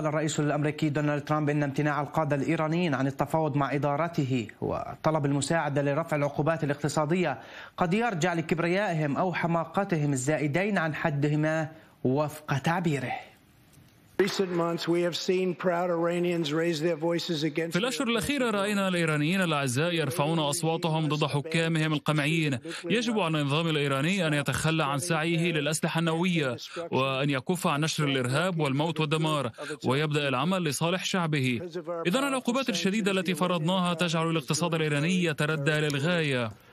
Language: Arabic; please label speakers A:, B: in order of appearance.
A: قال الرئيس الامريكي دونالد ترامب ان امتناع القاده الايرانيين عن التفاوض مع ادارته وطلب المساعده لرفع العقوبات الاقتصاديه قد يرجع لكبريائهم او حماقتهم الزائدين عن حدهما وفق تعبيره
B: في
C: الأشهر الأخيرة رأينا الإيرانيين الأعزاء يرفعون أصواتهم ضد حكامهم القمعيين يجب على النظام الإيراني أن يتخلى عن سعيه للأسلحة النووية وأن يكف عن نشر الإرهاب والموت والدمار ويبدأ العمل لصالح شعبه إذن العقوبات الشديدة التي فرضناها تجعل الاقتصاد الإيراني يتردى للغاية